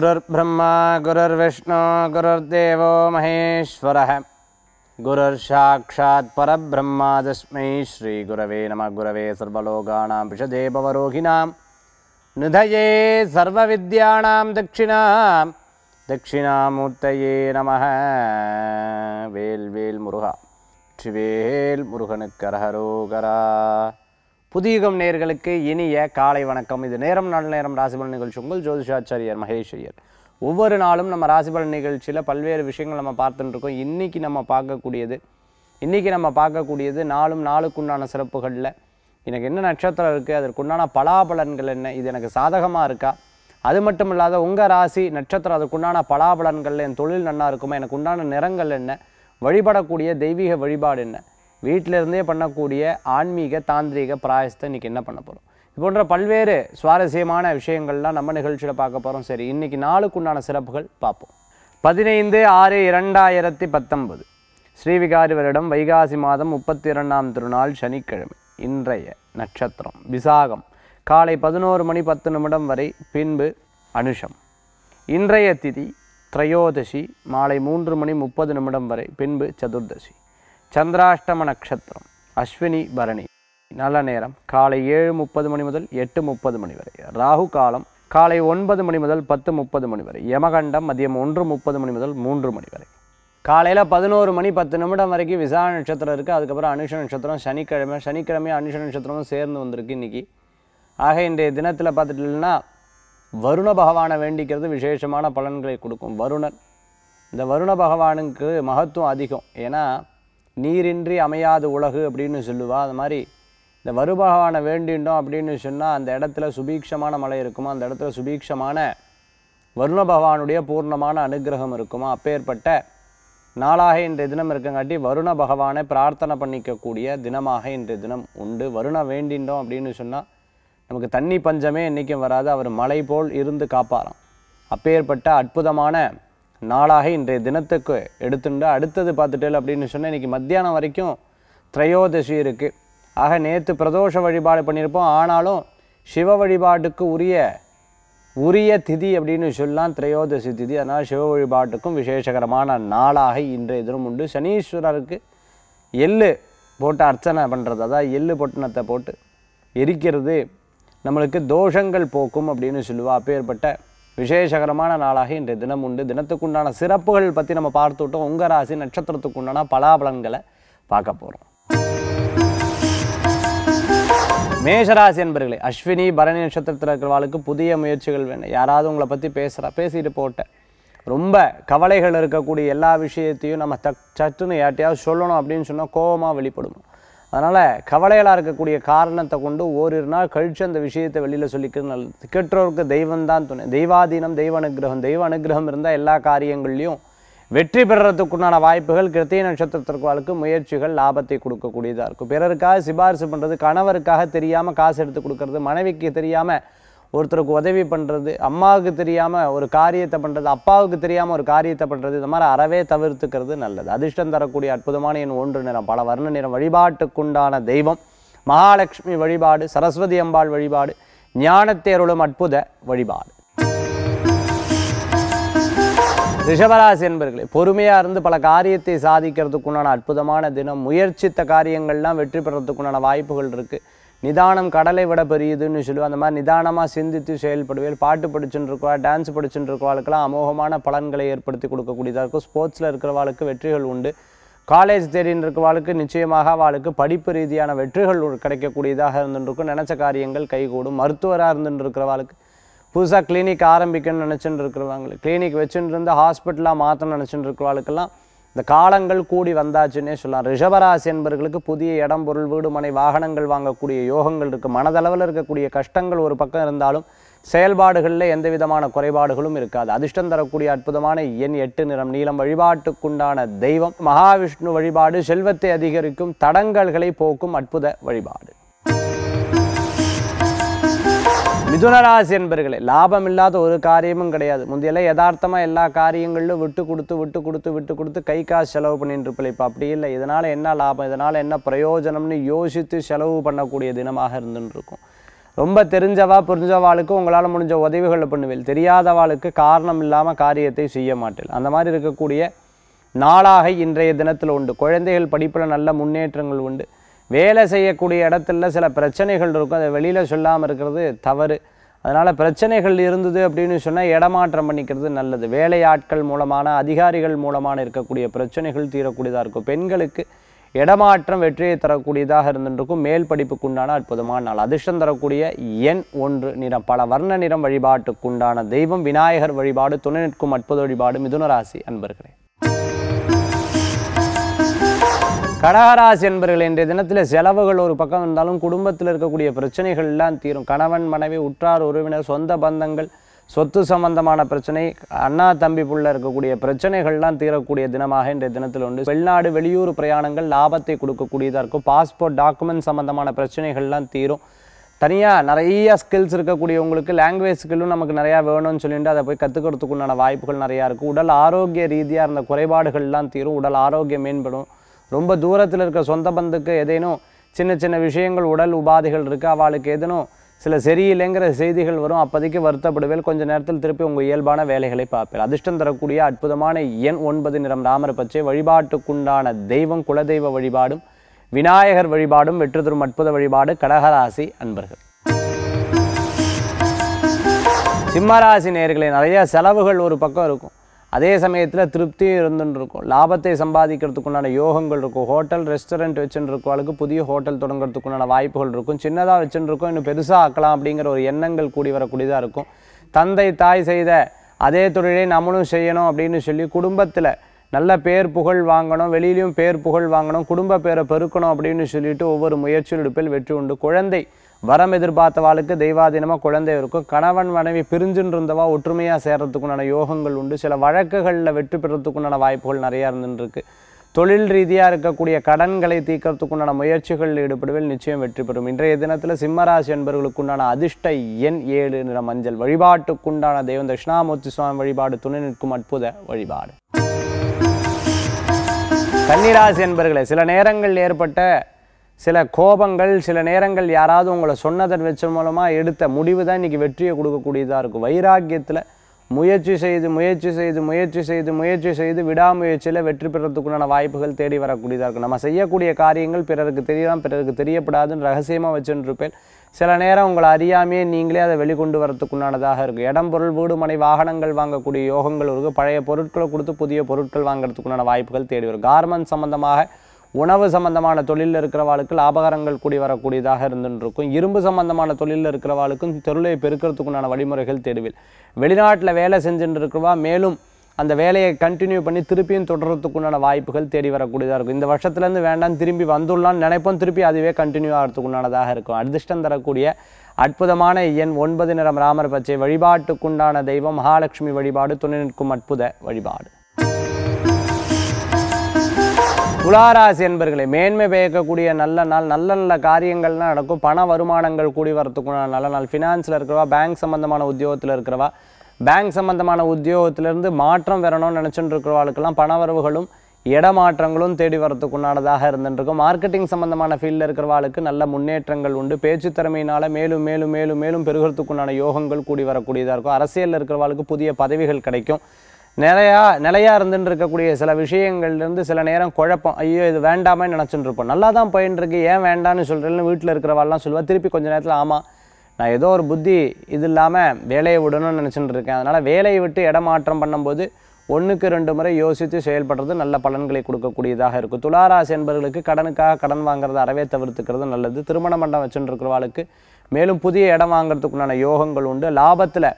गुरुर्ब्रह्मा गुरुर्विष्णु गुरुर्देवो महेश्वरः गुरुर् तस्मै श्रीगुरवे नमः गुरवे सर्वलोकाणां विषदेपवरोहिणां निधये सर्वविद्याणां दक्षिणां दक्षिणामूर्तये नमः वेल् वेल्मुरुहा புதியுகம் நேர்களுக்கு இனிய காலை வணக்கம் இது நேரம் நல்ல நேரம் ராசிபலன் நிகழ்ச்சி உங்கள் ஜோதிஷாச்சாரியர் மகேஷ் ஐயர் ஒவ்வொரு நாளும் நம்ம ராசிபலன் நிகழ்ச்சியில் பல்வேறு விஷயங்கள் நம்ம பார்த்துட்டு இருக்கோம் இன்றைக்கி நம்ம பார்க்கக்கூடியது இன்றைக்கி நம்ம பார்க்கக்கூடியது நாளும் நாளுக்குண்டான சிறப்புகளில் எனக்கு என்ன நட்சத்திரம் இருக்குது அதற்குண்டான பலாபலன்கள் என்ன இது எனக்கு சாதகமாக இருக்கா அது மட்டும் இல்லாத உங்கள் ராசி நட்சத்திரம் அதுக்குண்டான பலாபலன்கள் என் தொழில் நல்லா இருக்குமா எனக்கு உண்டான நிறங்கள் என்ன வழிபடக்கூடிய தெய்வீக வழிபாடு என்ன வீட்டிலிருந்தே பண்ணக்கூடிய ஆன்மீக தாந்திரீக பிராயசத்தை இன்றைக்கி என்ன பண்ண போகிறோம் இது போன்ற பல்வேறு சுவாரஸ்யமான விஷயங்கள்லாம் நம்ம நிகழ்ச்சியில் பார்க்க போகிறோம் சரி இன்றைக்கி நாளுக்குண்டான சிறப்புகள் பார்ப்போம் பதினைந்து ஆறு இரண்டாயிரத்தி பத்தொன்பது ஸ்ரீவிகாரி வருடம் வைகாசி மாதம் முப்பத்தி இரண்டாம் திருநாள் சனிக்கிழமை இன்றைய நட்சத்திரம் விசாகம் காலை பதினோரு மணி பத்து நிமிடம் வரை பின்பு அனுஷம் இன்றைய திதி திரையோதசி மாலை மூன்று மணி முப்பது நிமிடம் வரை பின்பு சதுர்தசி சந்திராஷ்டம நட்சத்திரம் அஸ்வினி பரணி நல்ல நேரம் காலை ஏழு முப்பது மணி முதல் எட்டு முப்பது மணி வரை ராகு காலம் காலை ஒன்பது மணி முதல் பத்து முப்பது மணி வரை யமகண்டம் மதியம் ஒன்று முப்பது மணி முதல் மூன்று மணி வரை காலையில் பதினோரு மணி பத்து நிமிடம் வரைக்கும் விசா நட்சத்திரம் இருக்குது அதுக்கப்புறம் அனுஷ நட்சத்திரம் சனிக்கிழமை சனிக்கிழமை அனுஷ நட்சத்திரமும் சேர்ந்து வந்திருக்கு இன்றைக்கி ஆக இன்றைய தினத்தில் பார்த்துட்டீங்கன்னா வருண பகவானை வேண்டிக்கிறது விசேஷமான பலன்களை கொடுக்கும் வருணன் இந்த வருண பகவானுக்கு மகத்துவம் அதிகம் ஏன்னா நீரின்றி அமையாது உலகு அப்படின்னு சொல்லுவா அது மாதிரி இந்த வருபகவானை வேண்டின்றோம் அப்படின்னு சொன்னால் அந்த இடத்துல சுபீக்ஷமான மலை இருக்குமா அந்த இடத்துல சுபீக்ஷமான வருண பகவானுடைய பூர்ணமான அனுகிரகம் இருக்குமா அப்பேற்பட்ட நாளாக இன்றைய தினம் இருக்கங்காட்டி வருண பகவானை பிரார்த்தனை பண்ணிக்கக்கூடிய தினமாக இன்றைய தினம் உண்டு வருண வேண்டின்றோம் அப்படின்னு சொன்னால் நமக்கு தண்ணி பஞ்சமே என்றைக்கும் வராது அவர் மலை போல் இருந்து காப்பாராம் அப்பேற்பட்ட அற்புதமான நாளாக இன்றைய தினத்துக்கு எடுத்துண்டு அடுத்தது பார்த்துட்டு அப்படின்னு சொன்னால் இன்றைக்கி மத்தியானம் வரைக்கும் திரையோதசி இருக்குது ஆக நேற்று பிரதோஷ வழிபாடு பண்ணியிருப்போம் ஆனாலும் சிவ வழிபாட்டுக்கு உரிய உரிய திதி அப்படின்னு சொல்லலாம் திரையோதசி திதி அதனால் சிவ வழிபாட்டுக்கும் விசேஷகரமான நாளாக இன்றைய தினம் உண்டு சனீஸ்வரருக்கு எள்ளு போட்டு அர்ச்சனை பண்ணுறது அதாவது எள்ளு பொட்டணத்தை போட்டு எரிக்கிறது நம்மளுக்கு தோஷங்கள் போக்கும் அப்படின்னு சொல்லுவா அப்பேற்பட்ட விசேஷகரமான நாளாக இன்றைய தினம் உண்டு தினத்துக்குண்டான சிறப்புகள் பற்றி நம்ம விட்டோம் உங்கள் ராசி நட்சத்திரத்துக்குண்டான பலாபலன்களை பார்க்க போகிறோம் மேஷராசி என்பர்களே அஸ்வினி பரணி நட்சத்திரத்தில் இருக்கிறவாளுக்கு புதிய முயற்சிகள் வேணும் யாராவது உங்களை பற்றி பேசுகிறா பேசிட்டு போட்டேன் ரொம்ப கவலைகள் இருக்கக்கூடிய எல்லா விஷயத்தையும் நம்ம தக் சட்டுன்னு யார்ட்டையாவது சொல்லணும் அப்படின்னு சொன்னால் கோபமாக வெளிப்படும் அதனால் கவலைகளாக இருக்கக்கூடிய காரணத்தை கொண்டு ஓரிரு நாள் கழித்து அந்த விஷயத்தை வெளியில் சொல்லிக்கிறது நல்லது திக்கற்றோருக்கு தெய்வம் தான் துணை தெய்வாதீனம் தெய்வ அனுகிரகம் தெய்வ அனுகிரகம் இருந்தால் எல்லா காரியங்கள்லையும் வெற்றி பெறுறதுக்குண்டான வாய்ப்புகள் கிருத்திய நட்சத்திரத்திற்கு முயற்சிகள் லாபத்தை கொடுக்கக்கூடியதாக இருக்கும் பிறருக்காக சிபாரிசு பண்ணுறது கணவருக்காக தெரியாமல் காசு எடுத்து கொடுக்கறது மனைவிக்கு தெரியாமல் ஒருத்தருக்கு உதவி பண்ணுறது அம்மாவுக்கு தெரியாமல் ஒரு காரியத்தை பண்ணுறது அப்பாவுக்கு தெரியாமல் ஒரு காரியத்தை பண்ணுறது இந்த மாதிரி அறவே தவிர்த்துக்கிறது நல்லது அதிர்ஷ்டம் தரக்கூடிய அற்புதமான என் ஒன்று நிறம் பல வர்ண நிறம் வழிபாட்டுக்குண்டான தெய்வம் மகாலட்சுமி வழிபாடு சரஸ்வதி அம்பாள் வழிபாடு ஞானத்தேருளும் அற்புத வழிபாடு ரிஷபராசி என்பர்களே பொறுமையாக இருந்து பல காரியத்தை சாதிக்கிறதுக்குண்டான அற்புதமான தினம் முயற்சித்த காரியங்கள்லாம் வெற்றி பெறத்துக்குண்டான வாய்ப்புகள் இருக்குது நிதானம் கடலை விட பெரியதுன்னு சொல்லுவோம் அந்த மாதிரி நிதானமாக சிந்தித்து செயல்படுவேல் பாட்டு படிச்சுட்டு இருக்கா டான்ஸ் படிச்சுட்டு இருக்கவாளுக்கெல்லாம் அமோகமான பலன்களை ஏற்படுத்தி கொடுக்கக்கூடியதாக இருக்கும் ஸ்போர்ட்ஸில் இருக்கிறவாளுக்கு வெற்றிகள் உண்டு காலேஜ் தேடின்னு இருக்கவாளுக்கு நிச்சயமாக அவளுக்கு படிப்பு ரீதியான வெற்றிகள் கிடைக்கக்கூடியதாக இருந்துருக்கும் நினச்ச காரியங்கள் கைகூடும் மருத்துவராக இருந்துட்டு இருக்கிறவாளுக்கு புதுசாக கிளினிக் ஆரம்பிக்கணும்னு நினச்சிட்டு இருக்கிறவங்களுக்கு கிளினிக் வச்சுட்டு இருந்து ஹாஸ்பிட்டலாக மாற்றணும்னு நினச்சிட்டு இருக்கிறவாளுக்கெல்லாம் இந்த காலங்கள் கூடி வந்தாச்சுன்னே சொல்லலாம் ரிஷபராசி என்பவர்களுக்கு புதிய இடம் பொருள் வீடு மனை வாகனங்கள் வாங்கக்கூடிய யோகங்கள் இருக்குது மனதளவில் இருக்கக்கூடிய கஷ்டங்கள் ஒரு பக்கம் இருந்தாலும் செயல்பாடுகளில் எந்த விதமான குறைபாடுகளும் இருக்காது அதிர்ஷ்டம் தரக்கூடிய அற்புதமான எண் எட்டு நிறம் நீளம் வழிபாட்டுக்குண்டான தெய்வம் மகாவிஷ்ணு வழிபாடு செல்வத்தை அதிகரிக்கும் தடங்கல்களை போக்கும் அற்புத வழிபாடு மிதுனராசி என்பர்களே லாபம் இல்லாத ஒரு காரியமும் கிடையாது முந்தையெல்லாம் யதார்த்தமாக எல்லா காரியங்களிலும் விட்டு கொடுத்து விட்டு கொடுத்து விட்டு கொடுத்து கை காசு செலவு பண்ணிட்டு இருப்பில்லை இப்போ அப்படி இல்லை இதனால் என்ன லாபம் இதனால் என்ன பிரயோஜனம்னு யோசித்து செலவு பண்ணக்கூடிய தினமாக இருந்துன்னு இருக்கும் ரொம்ப தெரிஞ்சவா புரிஞ்சவாளுக்கு உங்களால் முடிஞ்ச உதவிகளை பண்ணுவேன் தெரியாதவாளுக்கு காரணம் இல்லாமல் காரியத்தை செய்ய மாட்டேன் அந்த மாதிரி இருக்கக்கூடிய நாளாக இன்றைய தினத்தில் உண்டு குழந்தைகள் படிப்பில் நல்ல முன்னேற்றங்கள் உண்டு வேலை செய்யக்கூடிய இடத்துல சில பிரச்சனைகள் இருக்கும் அதை வெளியில் சொல்லாமல் இருக்கிறது தவறு அதனால் பிரச்சனைகள் இருந்தது அப்படின்னு சொன்னால் இடமாற்றம் பண்ணிக்கிறது நல்லது வேலையாட்கள் மூலமான அதிகாரிகள் மூலமான இருக்கக்கூடிய பிரச்சனைகள் தீரக்கூடியதாக இருக்கும் பெண்களுக்கு இடமாற்றம் வெற்றியை தரக்கூடியதாக இருந்துருக்கும் மேல் படிப்புக்கு உண்டான அற்புதமான நாள் அதிர்ஷ்டம் தரக்கூடிய எண் ஒன்று நிறம் பல வர்ண நிறம் வழிபாட்டுக்குண்டான தெய்வம் விநாயகர் வழிபாடு துணை நிற்கும் அற்புத வழிபாடு மிதுனராசி அன்பர்களே கடகராசி என்பர்கள் இன்றைய தினத்தில் செலவுகள் ஒரு பக்கம் இருந்தாலும் குடும்பத்தில் இருக்கக்கூடிய பிரச்சனைகள் எல்லாம் தீரும் கணவன் மனைவி உற்றார் உறவினர் சொந்த பந்தங்கள் சொத்து சம்பந்தமான பிரச்சனை அண்ணா தம்பி புள்ள இருக்கக்கூடிய பிரச்சனைகள்லாம் தீரக்கூடிய தினமாக இன்றைய தினத்தில் உண்டு வெளிநாடு வெளியூர் பிரயாணங்கள் லாபத்தை கொடுக்கக்கூடியதாக இருக்கும் பாஸ்போர்ட் டாக்குமெண்ட் சம்பந்தமான பிரச்சனைகள்லாம் தீரும் தனியாக நிறைய ஸ்கில்ஸ் இருக்கக்கூடியவங்களுக்கு லாங்குவேஜ் ஸ்கில்லும் நமக்கு நிறையா வேணும்னு சொல்லிட்டு அதை போய் கற்றுக்கிறதுக்குண்டான வாய்ப்புகள் நிறையா இருக்குது உடல் ஆரோக்கிய ரீதியாக இருந்த குறைபாடுகள்லாம் தீரும் உடல் ஆரோக்கியம் மேம்படும் ரொம்ப தூரத்தில் இருக்க சொந்த பந்துக்கு எதேனும் சின்ன சின்ன விஷயங்கள் உடல் உபாதைகள் இருக்கா அவளுக்கு எதனும் சில சரியில்லைங்கிற செய்திகள் வரும் அப்போதைக்கு வருத்தப்படுவேல் கொஞ்சம் நேரத்தில் திருப்பி உங்கள் இயல்பான வேலைகளை பார்ப்பேன் அதிர்ஷ்டம் தரக்கூடிய அற்புதமான எண் ஒன்பது நிறம் ராமர் பச்சை வழிபாட்டுக்குண்டான தெய்வம் குலதெய்வ வழிபாடும் விநாயகர் வழிபாடும் வெற்றி தரும் அற்புத வழிபாடு கடகராசி அன்பர்கள் சிம்மராசி நேர்களை நிறைய செலவுகள் ஒரு பக்கம் இருக்கும் அதே சமயத்தில் திருப்தியும் இருந்துன்னு இருக்கும் லாபத்தை சம்பாதிக்கிறதுக்குண்டான யோகங்கள் இருக்கும் ஹோட்டல் ரெஸ்டாரண்ட் வச்சுன்னு இருக்கும் அளவுக்கு புதிய ஹோட்டல் தொடங்குறதுக்குண்டான வாய்ப்புகள் இருக்கும் சின்னதாக வச்சுன்னு இருக்கோம் இன்னும் பெருசாக ஆக்கலாம் அப்படிங்கிற ஒரு எண்ணங்கள் கூடி வரக்கூடியதாக இருக்கும் தந்தை தாய் செய்த அதே தொழிலை நம்மளும் செய்யணும் அப்படின்னு சொல்லி குடும்பத்தில் நல்ல பேர் புகழ் வாங்கணும் வெளியிலையும் பேர் புகழ் வாங்கணும் குடும்ப பேரை பெருக்கணும் அப்படின்னு சொல்லிட்டு ஒவ்வொரு முயற்சியில் எடுப்பில் வெற்றி உண்டு குழந்தை வரம் எதிர்பார்த்த எதிர்பார்த்தவாளுக்கு தெய்வாதீனமாக குழந்தை இருக்கும் கணவன் மனைவி பிரிஞ்சுன்னு இருந்தவா ஒற்றுமையாக சேர்கிறதுக்குண்டான யோகங்கள் உண்டு சில வழக்குகளில் வெற்றி பெறத்துக்குண்டான வாய்ப்புகள் நிறையா இருந்துருக்கு தொழில் ரீதியாக இருக்கக்கூடிய கடன்களை தீர்க்கறதுக்குண்டான முயற்சிகள் ஈடுபடுவில் நிச்சயம் வெற்றி பெறும் இன்றைய தினத்தில் சிம்மராசி என்பவர்களுக்குண்டான அதிர்ஷ்ட எண் ஏழு நிற மஞ்சள் வழிபாட்டுக்குண்டான தெய்வம் தட்சிணாமூர்த்தி சுவாமி வழிபாடு துணை நிற்கும் அற்புத வழிபாடு கன்னிராசி என்பர்களே சில நேரங்கள் ஏற்பட்ட சில கோபங்கள் சில நேரங்கள் யாராவது உங்களை சொன்னதன் வச்ச மூலமாக எடுத்த முடிவு தான் இன்றைக்கி வெற்றியை கொடுக்கக்கூடியதாக இருக்கும் வைராக்கியத்தில் முயற்சி செய்து முயற்சி செய்து முயற்சி செய்து முயற்சி செய்து விடாமுயற்சியில் வெற்றி பெறத்துக்குண்டான வாய்ப்புகள் தேடி வரக்கூடியதாக இருக்கும் நம்ம செய்யக்கூடிய காரியங்கள் பிறருக்கு தெரியலாம் பிறருக்கு தெரியப்படாதுன்னு ரகசியமாக வச்சுருப்பேன் சில நேரம் உங்களை அறியாமையே நீங்களே அதை வெளிக்கொண்டு வரத்துக்குண்டானதாக இருக்கும் இடம் பொருள் வீடு மனை வாகனங்கள் வாங்கக்கூடிய யோகங்கள் இருக்குது பழைய பொருட்களை கொடுத்து புதிய பொருட்கள் வாங்குறதுக்குண்டான வாய்ப்புகள் தேடி வரும் கார்மெண்ட் சம்மந்தமாக உணவு சம்பந்தமான தொழிலில் இருக்கிறவாளுக்கு லாபகரங்கள் கூடி வரக்கூடியதாக இருந்துருக்கும் இரும்பு சம்பந்தமான தொழிலில் இருக்கிறவாளுக்கும் தொழிலை பெருக்கிறதுக்குண்டான வழிமுறைகள் தெருவில் வெளிநாட்டில் வேலை செஞ்சுட்டு இருக்கிறவா மேலும் அந்த வேலையை கண்டினியூ பண்ணி திருப்பியும் தொடர்றதுக்குண்டான வாய்ப்புகள் தேடி வரக்கூடியதாக இருக்கும் இந்த வருஷத்துலேருந்து வேண்டாம் திரும்பி வந்துடலான்னு நினைப்போம் திருப்பி அதுவே கண்டினியூ ஆகிறதுக்குண்டானதாக இருக்கும் அதிர்ஷ்டம் தரக்கூடிய அற்புதமான எண் ஒன்பது நிறம் ராமர் பச்சை வழிபாட்டுக்குண்டான தெய்வம் மகாலட்சுமி வழிபாடு துணை நிற்கும் அற்புத வழிபாடு துளாராசி என்பர்களை மேன்மை பெய்யக்கூடிய நல்ல நாள் நல்ல நல்ல காரியங்கள்லாம் நடக்கும் பண வருமானங்கள் கூடி வரத்துக்குள்ள நல்ல நாள் ஃபினான்ஸில் இருக்கிறவா பேங்க் சம்மந்தமான உத்தியோகத்தில் இருக்கிறவா பேங்க் சம்மந்தமான உத்தியோகத்திலேருந்து மாற்றம் வரணும்னு நினச்சிட்டு இருக்கிறவாளுக்கெல்லாம் பண வரவுகளும் இடமாற்றங்களும் தேடி வரத்துக்குண்டானதாக இருந்துருக்கும் மார்க்கெட்டிங் சம்மந்தமான ஃபீல்டில் இருக்கிறவாளுக்கு நல்ல முன்னேற்றங்கள் உண்டு பேச்சு திறமையினால் மேலும் மேலும் மேலும் மேலும் பெருகிறதுக்குண்டான யோகங்கள் கூடி வரக்கூடியதாக இருக்கும் அரசியலில் இருக்கிறவாளுக்கு புதிய பதவிகள் கிடைக்கும் நிறையா நிலையாக இருந்துட்டு இருக்கக்கூடிய சில விஷயங்கள்லேருந்து சில நேரம் குழப்பம் ஐயோ இது வேண்டாமே நினச்சிட்டு இருப்போம் நல்லா தான் போயின்னு ஏன் வேண்டான்னு சொல்கிறேன்னு வீட்டில் இருக்கிறவாள்லாம் சொல்லுவாள் திருப்பி கொஞ்சம் நேரத்தில் ஆமாம் நான் ஏதோ ஒரு புத்தி இது இல்லாமல் வேலையை விடணும்னு நினச்சிட்டு இருக்கேன் அதனால் வேலையை விட்டு இடமாற்றம் பண்ணும்போது ஒன்றுக்கு ரெண்டு முறை யோசித்து செயல்படுறது நல்ல பலன்களை கொடுக்கக்கூடியதாக இருக்கும் துளாராசி என்பவர்களுக்கு கடனுக்காக கடன் வாங்குறத அறவே தவிர்த்துக்கிறது நல்லது திருமண மண்டம் வச்சுட்டு இருக்கிறவாளுக்கு மேலும் புதிய இடம் வாங்குறதுக்குண்டான யோகங்கள் உண்டு லாபத்தில்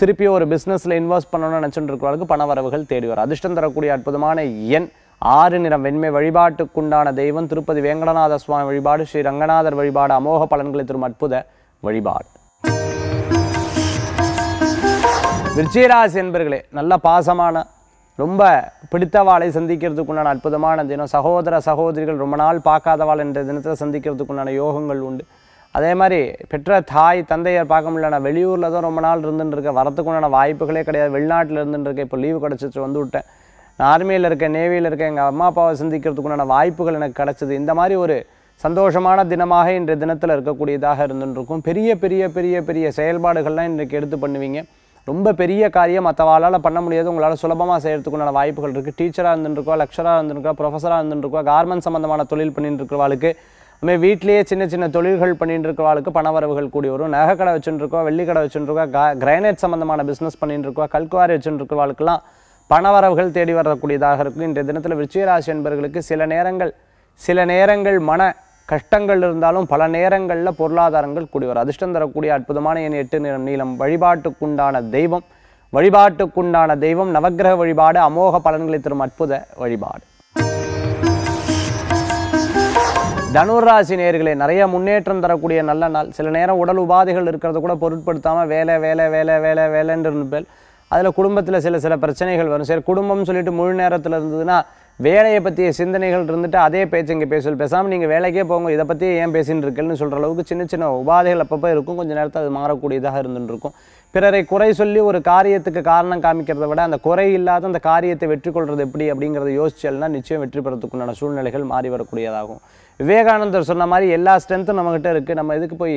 திருப்பியும் ஒரு பிஸ்னஸில் இன்வெஸ்ட் பண்ணணும்னு நினச்சிட்டு அளவுக்கு பண வரவுகள் தேடி வரும் அதிர்ஷ்டம் தரக்கூடிய அற்புதமான எண் ஆறு நிறம் வெண்மை வழிபாட்டுக்குண்டான தெய்வம் திருப்பதி வேங்கடநாத சுவாமி வழிபாடு ஸ்ரீ ரங்கநாதர் வழிபாடு அமோக பலன்களை தரும் அற்புத வழிபாடு விருச்சிகராசி என்பர்களே நல்ல பாசமான ரொம்ப பிடித்தவாளை சந்திக்கிறதுக்குண்டான அற்புதமான தினம் சகோதர சகோதரிகள் ரொம்ப நாள் பார்க்காதவாள் என்ற தினத்தில் சந்திக்கிறதுக்குண்டான யோகங்கள் உண்டு அதே மாதிரி பெற்ற தாய் தந்தையர் பார்க்க முடியலண்ணா வெளியூரில் தான் ரொம்ப நாள் இருந்துட்டு இருக்கேன் வரத்துக்குண்டான வாய்ப்புகளே கிடையாது வெளிநாட்டில் இருந்துட்டு இருக்கேன் இப்போ லீவு கிடச்சிட்டு வந்து விட்டேன் நான் ஆர்மியில் இருக்கேன் நேவியில் இருக்கேன் எங்கள் அம்மா அப்பாவை சந்திக்கிறதுக்குண்டான வாய்ப்புகள் எனக்கு கிடச்சிது இந்த மாதிரி ஒரு சந்தோஷமான தினமாக இன்றைய தினத்தில் இருக்கக்கூடியதாக இருந்துருக்கும் பெரிய பெரிய பெரிய பெரிய செயல்பாடுகள்லாம் இன்றைக்கு எடுத்து பண்ணுவீங்க ரொம்ப பெரிய காரியம் மற்றவாளால் பண்ண முடியாது உங்களால் சுலபமாக செய்கிறதுக்குண்டான வாய்ப்புகள் இருக்குது டீச்சராக இருந்துருக்கோ லெக்சராக இருந்துருக்கோ ப்ரொஃபஸராக இருந்துருக்கோ கார்மெண்ட் சம்மந்தமான தொழில் பண்ணிட்டு இருக்கிறவாளுக்கு நம்ம வீட்லேயே சின்ன சின்ன தொழில்கள் பண்ணிட்டு இருக்கிறவளுக்கு பண வரவுகள் கூடி வரும் நகை கடை வச்சுருக்கோம் வெள்ளிக்கடை கடை வச்சுருக்கோம் கிரைனைட் சம்மந்தமான பிஸ்னஸ் பண்ணிட்டு இருக்கோம் கல்குவாரி வச்சுருக்கிறவாளுக்கெல்லாம் பண வரவுகள் தேடி வரக்கூடியதாக இருக்கும் இன்றைய தினத்தில் விருச்சிகராசி என்பவர்களுக்கு சில நேரங்கள் சில நேரங்கள் மன கஷ்டங்கள் இருந்தாலும் பல நேரங்களில் பொருளாதாரங்கள் கூடி வரும் அதிர்ஷ்டம் தரக்கூடிய அற்புதமான என் எட்டு நிறம் நீளம் வழிபாட்டுக்குண்டான தெய்வம் வழிபாட்டுக்குண்டான தெய்வம் நவகிரக வழிபாடு அமோக பலன்களை தரும் அற்புத வழிபாடு தனுராசி நேர்களே நிறைய முன்னேற்றம் தரக்கூடிய நல்ல நாள் சில நேரம் உடல் உபாதைகள் இருக்கிறத கூட பொருட்படுத்தாமல் வேலை வேலை வேலை வேலை வேலைன்னு இருப்பேன் அதில் குடும்பத்தில் சில சில பிரச்சனைகள் வரும் சரி குடும்பம்னு சொல்லிட்டு முழு நேரத்தில் இருந்ததுன்னா வேலையை பற்றிய சிந்தனைகள் இருந்துட்டு அதே பேச்சு இங்கே பேசல் பேசாமல் நீங்கள் வேலைக்கே போங்க இதை பற்றி ஏன் பேசின்னு இருக்கேன்னு சொல்கிற அளவுக்கு சின்ன சின்ன உபாதைகள் அப்பப்போ இருக்கும் கொஞ்சம் நேரத்தில் அது மாறக்கூடியதாக இருந்துருக்கும் பிறரை குறை சொல்லி ஒரு காரியத்துக்கு காரணம் காமிக்கிறத விட அந்த குறை இல்லாத அந்த காரியத்தை வெற்றி கொள்வது எப்படி அப்படிங்கிறத யோசிச்சல்னா நிச்சயம் வெற்றி பெறத்துக்குண்டான சூழ்நிலைகள் மாறி வரக்கூடியதாகும் விவேகானந்தர் சொன்ன மாதிரி எல்லா ஸ்ட்ரென்த்தும் நம்மக்கிட்ட இருக்குது நம்ம இதுக்கு போய்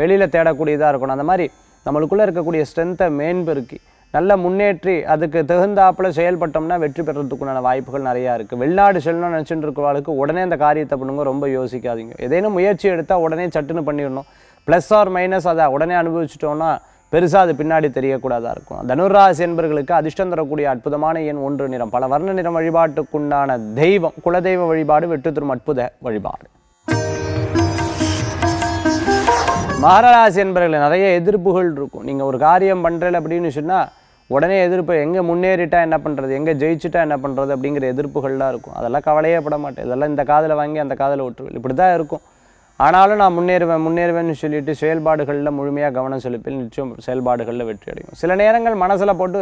வெளியில் தேடக்கூடியதாக இருக்கணும் அந்த மாதிரி நம்மளுக்குள்ளே இருக்கக்கூடிய ஸ்ட்ரென்த்தை மேம்பெருக்கி நல்ல முன்னேற்றி அதுக்கு தகுந்தாப்பில் செயல்பட்டோம்னா வெற்றி பெறத்துக்குண்டான வாய்ப்புகள் நிறையா இருக்குது வெளிநாடு செல்லணும்னு நினச்சிட்டு இருக்கிறவளுக்கு உடனே அந்த காரியத்தை பண்ணுங்க ரொம்ப யோசிக்காதீங்க ஏதேனும் முயற்சி எடுத்தால் உடனே சட்டுன்னு பண்ணிடணும் ப்ளஸ் ஆர் மைனஸ் அதை உடனே அனுபவிச்சிட்டோன்னா பெருசாக அது பின்னாடி தெரியக்கூடாதா இருக்கும் தனுராசி என்பர்களுக்கு அதிர்ஷ்டம் தரக்கூடிய அற்புதமான எண் ஒன்று நிறம் பல வர்ண நிறம் வழிபாட்டுக்குண்டான தெய்வம் குலதெய்வ வழிபாடு வெற்றி தரும் அற்புத வழிபாடு மகராசி என்பர்களை நிறைய எதிர்ப்புகள் இருக்கும் நீங்கள் ஒரு காரியம் பண்ணுறல அப்படின்னு சொன்னால் உடனே எதிர்ப்பு எங்கே முன்னேறிட்டா என்ன பண்ணுறது எங்கே ஜெயிச்சுட்டா என்ன பண்ணுறது அப்படிங்கிற எதிர்ப்புகள்லாம் இருக்கும் அதெல்லாம் கவலையே பட மாட்டேன் இதெல்லாம் இந்த காதில் வாங்கி அந்த காதில் விட்டுருவேன் இப்படி தான் இருக்கும் ஆனாலும் நான் முன்னேறுவேன் முன்னேறுவேன்னு சொல்லிட்டு செயல்பாடுகளில் முழுமையாக கவனம் செலுப்பில் நிச்சயம் செயல்பாடுகளில் வெற்றி அடையும் சில நேரங்கள் மனசில் போட்டு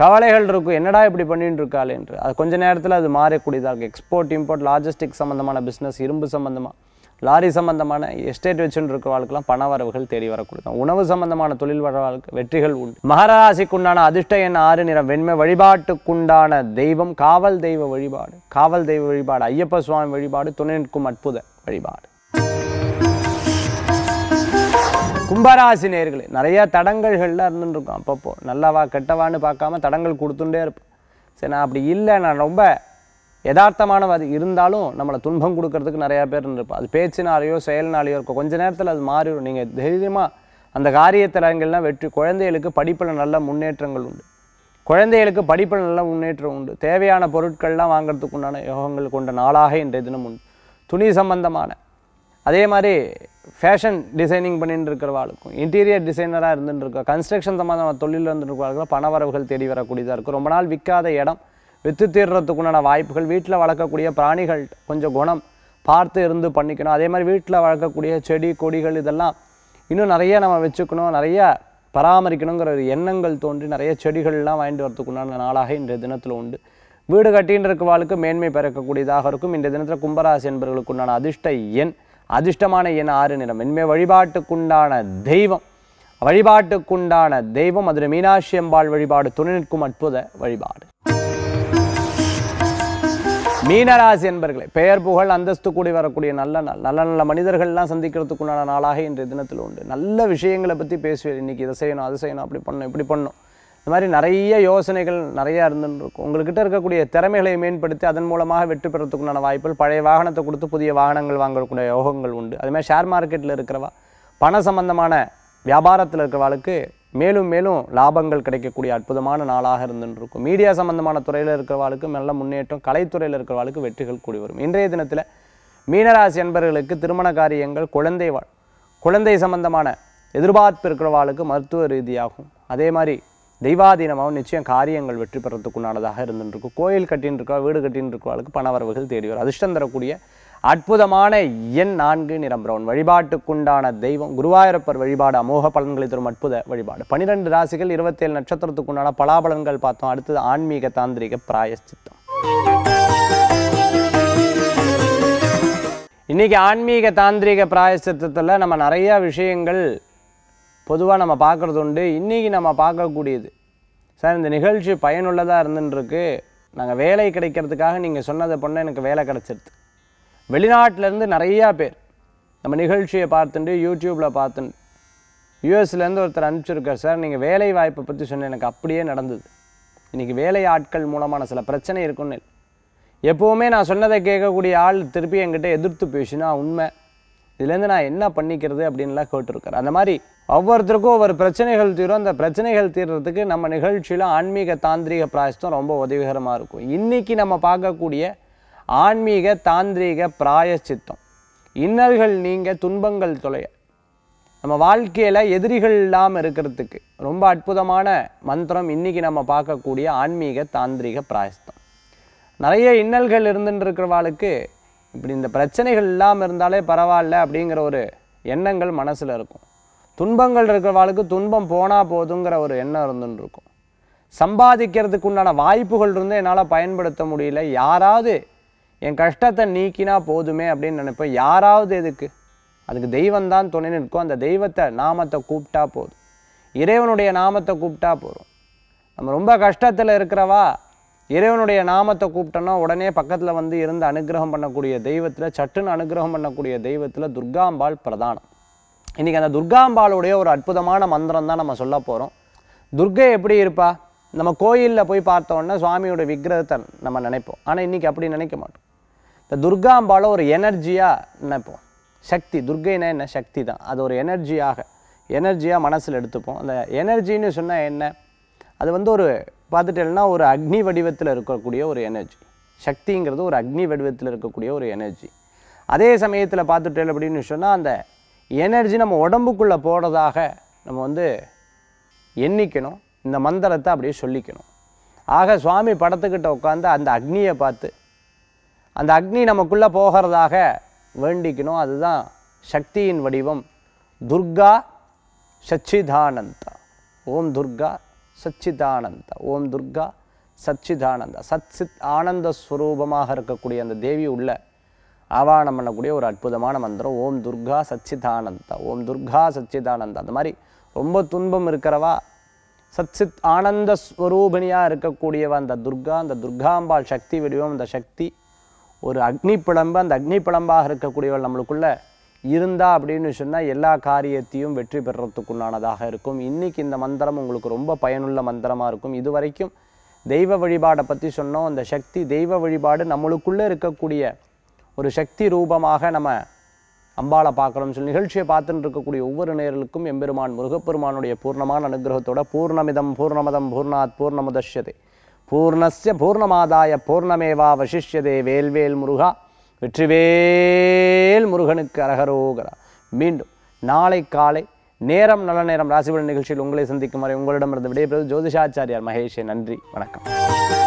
கவலைகள் இருக்கும் என்னடா இப்படி பண்ணிட்டு இருக்காள் என்று அது கொஞ்ச நேரத்தில் அது மாறக்கூடியதாக இருக்குது எக்ஸ்போர்ட் இம்போர்ட் லாஜிஸ்டிக் சம்மந்தமான பிஸ்னஸ் இரும்பு சம்மந்தமாக லாரி சம்மந்தமான எஸ்டேட் வச்சுன்னு வாழ்க்கைலாம் பண வரவுகள் தேடி வரக்கூடாது உணவு சம்மந்தமான தொழில் வாழ்க்கை வெற்றிகள் உண்டு மகராசிக்குண்டான அதிர்ஷ்ட எண் ஆறு நிறம் வெண்மை வழிபாட்டுக்குண்டான தெய்வம் காவல் தெய்வ வழிபாடு காவல் தெய்வ வழிபாடு ஐயப்ப சுவாமி வழிபாடு துணை நிற்கும் அற்புத வழிபாடு கும்பராசி நேர்களே நிறையா தடங்கல்கள்லாம் இருந்துருக்கும் அப்பப்போ நல்லவா கெட்டவான்னு பார்க்காம தடங்கள் கொடுத்துட்டே இருப்பேன் சரி நான் அப்படி இல்லை நான் ரொம்ப யதார்த்தமானவாதி இருந்தாலும் நம்மளை துன்பம் கொடுக்கறதுக்கு நிறையா பேர் இருந்திருப்போம் அது பேச்சினாலேயோ செயல்னாலேயோ இருக்கும் கொஞ்ச நேரத்தில் அது மாறிடும் நீங்கள் தைரியமாக அந்த காரியத்தலங்கள்லாம் வெற்றி குழந்தைகளுக்கு படிப்பில் நல்ல முன்னேற்றங்கள் உண்டு குழந்தைகளுக்கு படிப்பில் நல்ல முன்னேற்றம் உண்டு தேவையான பொருட்கள்லாம் வாங்கிறதுக்கு உண்டான யோகங்கள் கொண்ட நாளாக இன்றைய தினம் உண்டு துணி சம்பந்தமான அதே மாதிரி ஃபேஷன் டிசைனிங் பண்ணிட்டு இருக்கிறவாளுக்கும் இன்டீரியர் டிசைனராக இருந்துட்டு கன்ஸ்ட்ரக்ஷன் சம்மந்தமான தொழிலில் இருந்துருக்கிறவர்களும் பண வரவுகள் தேடி வரக்கூடியதாக இருக்கும் ரொம்ப நாள் விற்காத இடம் வித்து தீர்றதுக்குண்டான வாய்ப்புகள் வீட்டில் வளர்க்கக்கூடிய பிராணிகள் கொஞ்சம் குணம் பார்த்து இருந்து பண்ணிக்கணும் அதே மாதிரி வீட்டில் வளர்க்கக்கூடிய செடி கொடிகள் இதெல்லாம் இன்னும் நிறைய நம்ம வச்சுக்கணும் நிறைய பராமரிக்கணுங்கிற ஒரு எண்ணங்கள் தோன்றி நிறைய செடிகள்லாம் வாங்கிட்டு வரத்துக்குண்டான நாளாக இன்றைய தினத்தில் உண்டு வீடு கட்டின்னு இருக்கவாளுக்கு மேன்மை பிறக்கக்கூடியதாக இருக்கும் இன்றைய தினத்தில் கும்பராசி என்பவர்களுக்கு உண்டான அதிர்ஷ்ட எண் அதிர்ஷ்டமான என் ஆறு நிறம் இனிமேல் வழிபாட்டுக்குண்டான தெய்வம் வழிபாட்டுக்குண்டான தெய்வம் அதில் மீனாட்சி அம்பாள் வழிபாடு துணை நிற்கும் அற்புத வழிபாடு மீனராசி என்பர்களே பெயர் புகழ் அந்தஸ்து கூடி வரக்கூடிய நல்ல நாள் நல்ல நல்ல மனிதர்கள்லாம் சந்திக்கிறதுக்குண்டான நாளாக இன்றைய தினத்தில் உண்டு நல்ல விஷயங்களை பற்றி பேசுவேன் இன்றைக்கி இதை செய்யணும் அதை செய்யணும் அப்படி பண்ணணும் இப்படி பண்ணணும் இந்த மாதிரி நிறைய யோசனைகள் நிறையா இருந்துருக்கும் உங்கள்கிட்ட இருக்கக்கூடிய திறமைகளை மேம்படுத்தி அதன் மூலமாக வெற்றி பெறத்துக்குண்டான வாய்ப்புகள் பழைய வாகனத்தை கொடுத்து புதிய வாகனங்கள் வாங்கக்கூடிய யோகங்கள் உண்டு அதுமாதிரி ஷேர் மார்க்கெட்டில் இருக்கிறவா பண சம்பந்தமான வியாபாரத்தில் இருக்கிறவாளுக்கு மேலும் மேலும் லாபங்கள் கிடைக்கக்கூடிய அற்புதமான நாளாக இருந்துருக்கும் மீடியா சம்பந்தமான துறையில் இருக்கிறவாளுக்கு நல்ல முன்னேற்றம் கலைத்துறையில் இருக்கிறவாளுக்கு வெற்றிகள் கூடி வரும் இன்றைய தினத்தில் மீனராசி என்பர்களுக்கு திருமண காரியங்கள் குழந்தை வாழ் குழந்தை சம்பந்தமான எதிர்பார்ப்பு இருக்கிறவாளுக்கு மருத்துவ ரீதியாகும் அதே மாதிரி தெய்வாதீனமாகவும் நிச்சயம் காரியங்கள் வெற்றி பெறத்துக்குண்டானதாக இருந்துருக்கும் கோயில் கட்டின்னு இருக்கா வீடு கட்டின்னு இருக்கவாளுக்கு பண வரவுகள் தேடி வரும் அதிர்ஷ்டம் தரக்கூடிய அற்புதமான எண் நான்கு நிரம்புறவன் வழிபாட்டுக்குண்டான தெய்வம் குருவாயூரப்பர் வழிபாடு அமோக பலன்களை தரும் அற்புத வழிபாடு பனிரெண்டு ராசிகள் இருபத்தேழு நட்சத்திரத்துக்குண்டான பலாபலன்கள் பார்த்தோம் அடுத்தது ஆன்மீக தாந்திரிக பிராயஸ்தித்தம் இன்றைக்கி ஆன்மீக தாந்திரிக பிராயசித்தத்தில் நம்ம நிறையா விஷயங்கள் பொதுவாக நம்ம பார்க்குறது உண்டு இன்றைக்கி நம்ம பார்க்கக்கூடியது சார் இந்த நிகழ்ச்சி பயனுள்ளதாக இருந்துருக்கு நாங்கள் வேலை கிடைக்கிறதுக்காக நீங்கள் சொன்னதை பொண்ணு எனக்கு வேலை கிடச்சிருது வெளிநாட்டிலேருந்து நிறையா பேர் நம்ம நிகழ்ச்சியை பார்த்துட்டு யூடியூப்பில் பார்த்துட்டு யூஎஸ்லேருந்து ஒருத்தர் அனுப்பிச்சிருக்கார் சார் நீங்கள் வேலை வாய்ப்பை பற்றி சொன்ன எனக்கு அப்படியே நடந்தது இன்றைக்கி வேலை ஆட்கள் மூலமான சில பிரச்சனை இருக்குன்னு எப்போவுமே நான் சொன்னதை கேட்கக்கூடிய ஆள் திருப்பி என்கிட்ட எதிர்த்து பேசினா உண்மை இதுலேருந்து நான் என்ன பண்ணிக்கிறது அப்படின்லாம் கேட்டிருக்கார் அந்த மாதிரி ஒவ்வொருத்தருக்கும் ஒவ்வொரு பிரச்சனைகள் தீரும் அந்த பிரச்சனைகள் தீர்றதுக்கு நம்ம நிகழ்ச்சியில் ஆன்மீக தாந்திரிக பிராயசத்தம் ரொம்ப உதவிகரமாக இருக்கும் இன்றைக்கி நம்ம பார்க்கக்கூடிய ஆன்மீக தாந்திரிக பிராயச்சித்தம் இன்னல்கள் நீங்க துன்பங்கள் தொலைய நம்ம வாழ்க்கையில் எதிரிகள் இல்லாமல் இருக்கிறதுக்கு ரொம்ப அற்புதமான மந்திரம் இன்றைக்கி நம்ம பார்க்கக்கூடிய ஆன்மீக தாந்திரிக பிராயஸ்தம் நிறைய இன்னல்கள் இருந்துட்டு இருக்கிறவாளுக்கு இப்படி இந்த பிரச்சனைகள் இல்லாமல் இருந்தாலே பரவாயில்ல அப்படிங்கிற ஒரு எண்ணங்கள் மனசில் இருக்கும் துன்பங்கள் இருக்கிறவாளுக்கு துன்பம் போனால் போதுங்கிற ஒரு எண்ணம் இருந்துன்னு இருக்கும் சம்பாதிக்கிறதுக்கு உண்டான வாய்ப்புகள் இருந்து என்னால் பயன்படுத்த முடியல யாராவது என் கஷ்டத்தை நீக்கினா போதுமே அப்படின்னு நினைப்பேன் யாராவது எதுக்கு அதுக்கு தெய்வம் தான் துணை நிற்கும் அந்த தெய்வத்தை நாமத்தை கூப்பிட்டா போதும் இறைவனுடைய நாமத்தை கூப்பிட்டா போதும் நம்ம ரொம்ப கஷ்டத்தில் இருக்கிறவா இறைவனுடைய நாமத்தை கூப்பிட்டோன்னா உடனே பக்கத்தில் வந்து இருந்து அனுகிரகம் பண்ணக்கூடிய தெய்வத்தில் சட்டுன்னு அனுகிரகம் பண்ணக்கூடிய தெய்வத்தில் துர்காம்பாள் பிரதானம் இன்றைக்கி அந்த துர்காம்பாளுடைய ஒரு அற்புதமான மந்திரம் தான் நம்ம சொல்ல போகிறோம் துர்கை எப்படி இருப்பா நம்ம கோயிலில் போய் பார்த்தோன்னா சுவாமியோட விக்கிரகத்தை நம்ம நினைப்போம் ஆனால் இன்றைக்கி அப்படி நினைக்க மாட்டோம் இந்த துர்காம்பாலை ஒரு எனர்ஜியாக நினைப்போம் சக்தி துர்கைனா என்ன சக்தி தான் அது ஒரு எனர்ஜியாக எனர்ஜியாக மனசில் எடுத்துப்போம் அந்த எனர்ஜின்னு சொன்னால் என்ன அது வந்து ஒரு பார்த்துட்டேன்னா ஒரு அக்னி வடிவத்தில் இருக்கக்கூடிய ஒரு எனர்ஜி சக்திங்கிறது ஒரு அக்னி வடிவத்தில் இருக்கக்கூடிய ஒரு எனர்ஜி அதே சமயத்தில் பார்த்துட்டேன் அப்படின்னு சொன்னால் அந்த எனர்ஜி நம்ம உடம்புக்குள்ளே போகிறதாக நம்ம வந்து எண்ணிக்கணும் இந்த மந்திரத்தை அப்படியே சொல்லிக்கணும் ஆக சுவாமி படத்துக்கிட்ட உட்காந்து அந்த அக்னியை பார்த்து அந்த அக்னி நமக்குள்ளே போகிறதாக வேண்டிக்கணும் அதுதான் சக்தியின் வடிவம் துர்கா சச்சிதானந்தா ஓம் துர்கா சச்சிதானந்தா ஓம் துர்கா சச்சிதானந்தா சச்சித் ஆனந்த ஸ்வரூபமாக இருக்கக்கூடிய அந்த தேவி உள்ளே ஆவாணம் பண்ணக்கூடிய ஒரு அற்புதமான மந்திரம் ஓம் துர்கா சச்சிதானந்தா ஓம் துர்கா சச்சிதானந்தா அந்த மாதிரி ரொம்ப துன்பம் இருக்கிறவா சச்சித் ஆனந்த ஸ்வரூபணியாக இருக்கக்கூடியவ அந்த துர்கா அந்த துர்காம்பாள் சக்தி வடிவம் அந்த சக்தி ஒரு அக்னி பிளம்பு அந்த அக்னி பிளம்பாக இருக்கக்கூடியவள் நம்மளுக்குள்ள இருந்தா அப்படின்னு சொன்னால் எல்லா காரியத்தையும் வெற்றி பெறுறதுக்குண்டானதாக இருக்கும் இன்றைக்கி இந்த மந்திரம் உங்களுக்கு ரொம்ப பயனுள்ள மந்திரமாக இருக்கும் இது வரைக்கும் தெய்வ வழிபாடை பற்றி சொன்னோம் அந்த சக்தி தெய்வ வழிபாடு நம்மளுக்குள்ளே இருக்கக்கூடிய ஒரு சக்தி ரூபமாக நம்ம அம்பாவை பார்க்குறோம் சொல்லி நிகழ்ச்சியை பார்த்துட்டு இருக்கக்கூடிய ஒவ்வொரு நேர்களுக்கும் எம்பெருமான் முருகப்பெருமானுடைய பூர்ணமான அனுகிரகத்தோட பூர்ணமிதம் பூர்ணமதம் பூர்ணாத் பூர்ணமுதஷ்யதே பூர்ணஸ்ய பூர்ணமாதாய பூர்ணமேவா வசிஷ்யதே வேல்வேல் முருகா வெற்றிவேல் முருகனுக்கு அரகரோகரா மீண்டும் நாளை காலை நேரம் நல்ல நேரம் ராசிபுரன் நிகழ்ச்சியில் உங்களை சந்திக்கும் வரை உங்களிடமிருந்து விடைபெறுவது ஜோதிஷாச்சாரியார் மகேஷே நன்றி வணக்கம்